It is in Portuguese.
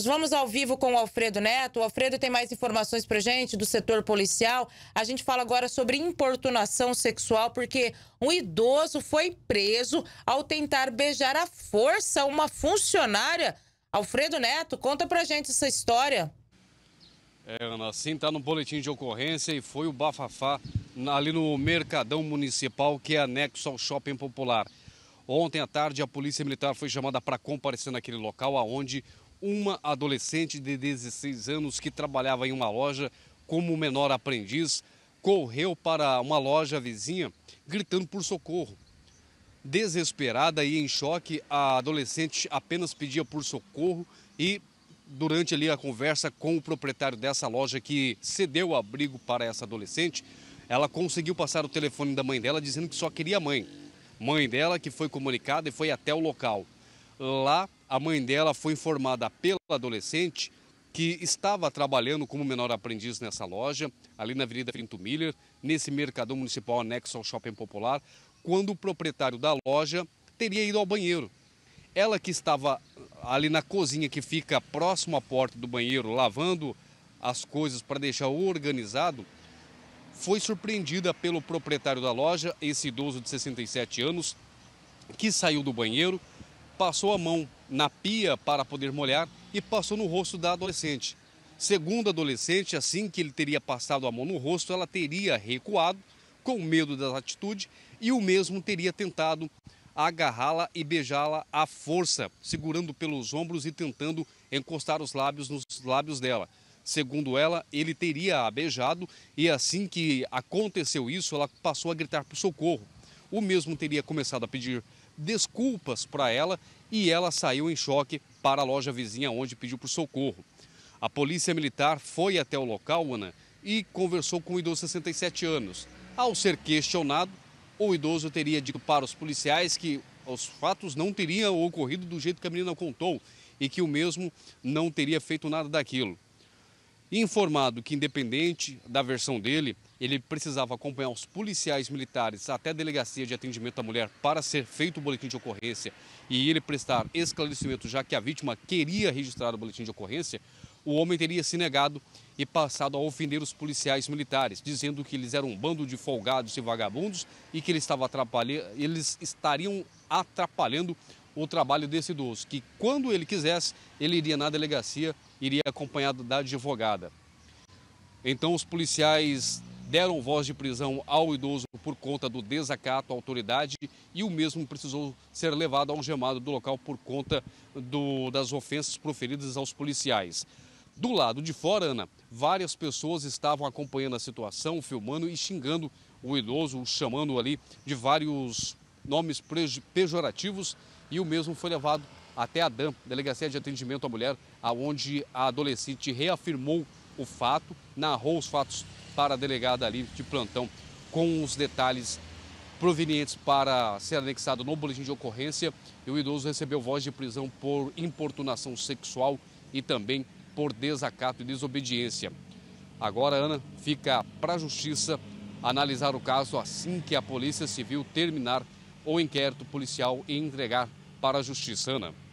vamos ao vivo com o Alfredo Neto. O Alfredo tem mais informações para gente do setor policial. A gente fala agora sobre importunação sexual, porque um idoso foi preso ao tentar beijar à força uma funcionária. Alfredo Neto, conta para gente essa história. É, Ana, assim está no boletim de ocorrência e foi o bafafá ali no Mercadão Municipal, que é anexo ao Shopping Popular. Ontem à tarde, a Polícia Militar foi chamada para comparecer naquele local, aonde uma adolescente de 16 anos que trabalhava em uma loja como menor aprendiz correu para uma loja vizinha gritando por socorro. Desesperada e em choque, a adolescente apenas pedia por socorro e durante ali a conversa com o proprietário dessa loja que cedeu o abrigo para essa adolescente, ela conseguiu passar o telefone da mãe dela dizendo que só queria a mãe. Mãe dela que foi comunicada e foi até o local. Lá, a mãe dela foi informada pela adolescente que estava trabalhando como menor aprendiz nessa loja, ali na Avenida Frinto Miller, nesse mercadão municipal anexo ao Shopping Popular, quando o proprietário da loja teria ido ao banheiro. Ela que estava ali na cozinha que fica próximo à porta do banheiro, lavando as coisas para deixar organizado, foi surpreendida pelo proprietário da loja, esse idoso de 67 anos, que saiu do banheiro, passou a mão na pia para poder molhar e passou no rosto da adolescente. Segundo a adolescente, assim que ele teria passado a mão no rosto, ela teria recuado com medo da atitude e o mesmo teria tentado agarrá-la e beijá-la à força, segurando pelos ombros e tentando encostar os lábios nos lábios dela. Segundo ela, ele teria a beijado e assim que aconteceu isso, ela passou a gritar por socorro. O mesmo teria começado a pedir desculpas para ela e ela saiu em choque para a loja vizinha onde pediu por socorro. A polícia militar foi até o local, Ana, e conversou com o idoso de 67 anos. Ao ser questionado, o idoso teria dito para os policiais que os fatos não teriam ocorrido do jeito que a menina contou e que o mesmo não teria feito nada daquilo informado que, independente da versão dele, ele precisava acompanhar os policiais militares até a delegacia de atendimento à mulher para ser feito o boletim de ocorrência e ele prestar esclarecimento, já que a vítima queria registrar o boletim de ocorrência, o homem teria se negado e passado a ofender os policiais militares, dizendo que eles eram um bando de folgados e vagabundos e que ele estava eles estariam atrapalhando o trabalho desse idoso, que quando ele quisesse, ele iria na delegacia iria acompanhado da advogada. Então, os policiais deram voz de prisão ao idoso por conta do desacato à autoridade e o mesmo precisou ser levado ao gemado do local por conta do, das ofensas proferidas aos policiais. Do lado de fora, Ana, várias pessoas estavam acompanhando a situação, filmando e xingando o idoso, chamando ali de vários nomes pejorativos e o mesmo foi levado até a DAM, Delegacia de Atendimento à Mulher, aonde a adolescente reafirmou o fato, narrou os fatos para a delegada ali de plantão com os detalhes provenientes para ser anexado no boletim de ocorrência e o idoso recebeu voz de prisão por importunação sexual e também por desacato e desobediência. Agora, Ana, fica para a Justiça analisar o caso assim que a Polícia Civil terminar o inquérito policial e entregar para a justiça. Ana.